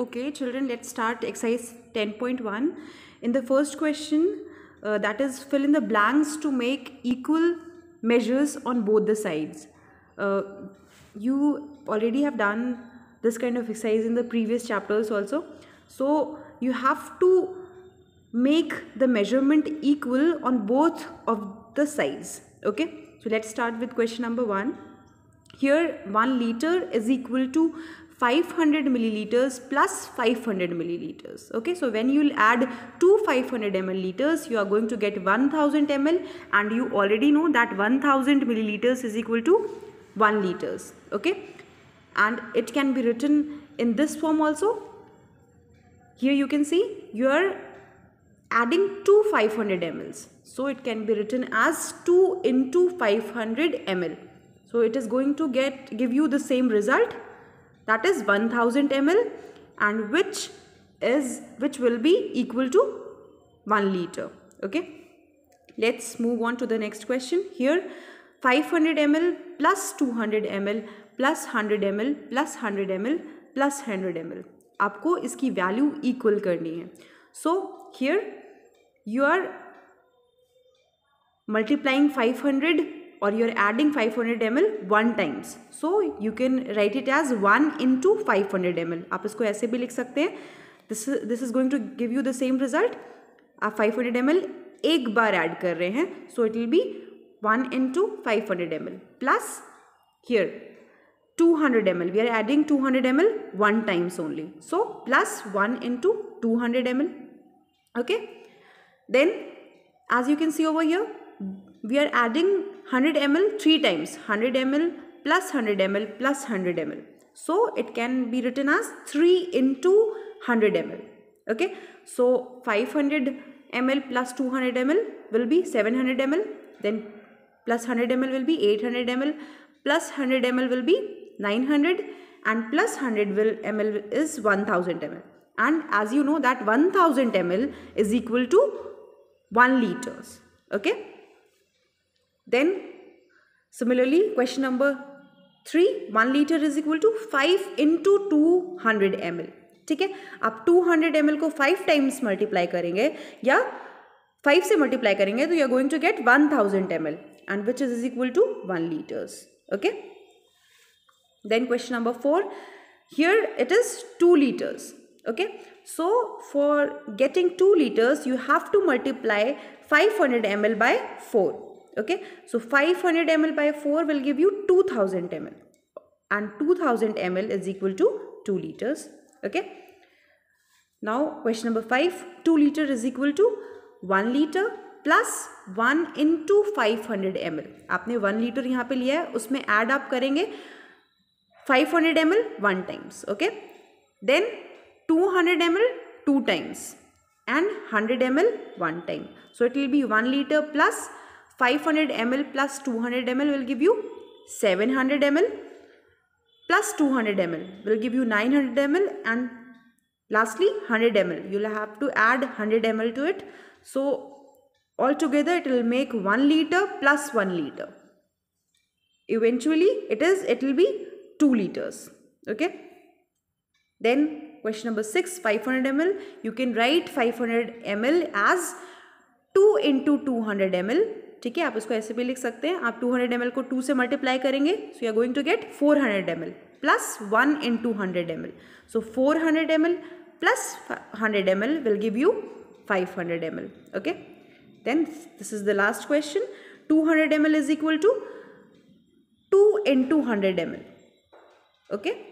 Okay, children, let's start exercise 10.1. In the first question, uh, that is fill in the blanks to make equal measures on both the sides. Uh, you already have done this kind of exercise in the previous chapters also. So, you have to make the measurement equal on both of the sides. Okay, so let's start with question number 1 here 1 liter is equal to 500 milliliters plus 500 milliliters okay so when you'll add two 500 ml liters you are going to get 1000 ml and you already know that 1000 milliliters is equal to 1 liters okay and it can be written in this form also here you can see you are adding two 500 mls so it can be written as 2 into 500 ml so it is going to get give you the same result that is 1000 ml and which is which will be equal to 1 liter okay let's move on to the next question here 500 ml plus 200 ml plus 100 ml plus 100 ml plus 100 ml आपको इसकी value equal करनी है so here you are multiplying 500 or you're adding 500 ml one times. So you can write it as 1 into 500 ml. आप इसको ऐसे भी लिख सकते हैं this this is going to give you the same result आप 500 ml एक बार ऐड कर रहे हैं so it will be 1 into 500 ml plus here 200 ml we are adding 200 ml one times only so plus 1 into 200 ml okay then as you can see over here we are adding 100 ml 3 times 100 ml plus 100 ml plus 100 ml. So it can be written as 3 into 100 ml. Okay. So 500 ml plus 200 ml will be 700 ml. Then plus 100 ml will be 800 ml. Plus 100 ml will be 900 and plus 100 will, ml is 1000 ml. And as you know that 1000 ml is equal to 1 liters. Okay. Then similarly question number 3 1 liter is equal to 5 into 200 ml ठीक है आप 200 ml को 5 times multiply करेंगे या 5 से multiply करेंगे तो you are going to get 1000 ml and which is, is equal to 1 liters okay then question number 4 here it is 2 liters okay so for getting 2 liters you have to multiply 500 ml by 4 okay so 500 ml by 4 will give you 2000 ml and 2000 ml is equal to 2 liters okay now question number 5 2 liter is equal to 1 liter plus one into five hundred M L आपने one litre यहाँ पे लिया है उसमें add आप करेंगे five hundred M L one times okay then two hundred M L two times and hundred M L one time so it will be one litre plus 500 ml plus 200 ml will give you 700 ml plus 200 ml will give you 900 ml and lastly 100 ml you'll have to add 100 ml to it so altogether it will make 1 liter plus 1 liter eventually it is it will be 2 liters okay then question number 6 500 ml you can write 500 ml as 2 into 200 ml ठीक है आप उसको ऐसे भी लिख सकते हैं आप 200 हंड्रेड को 2 से मल्टीप्लाई करेंगे so you are going to get 400 hundred M L plus one in two hundred M L so four hundred M L plus hundred M L will give you five hundred M L okay then this is the last question two hundred M L is equal to two in two hundred M L okay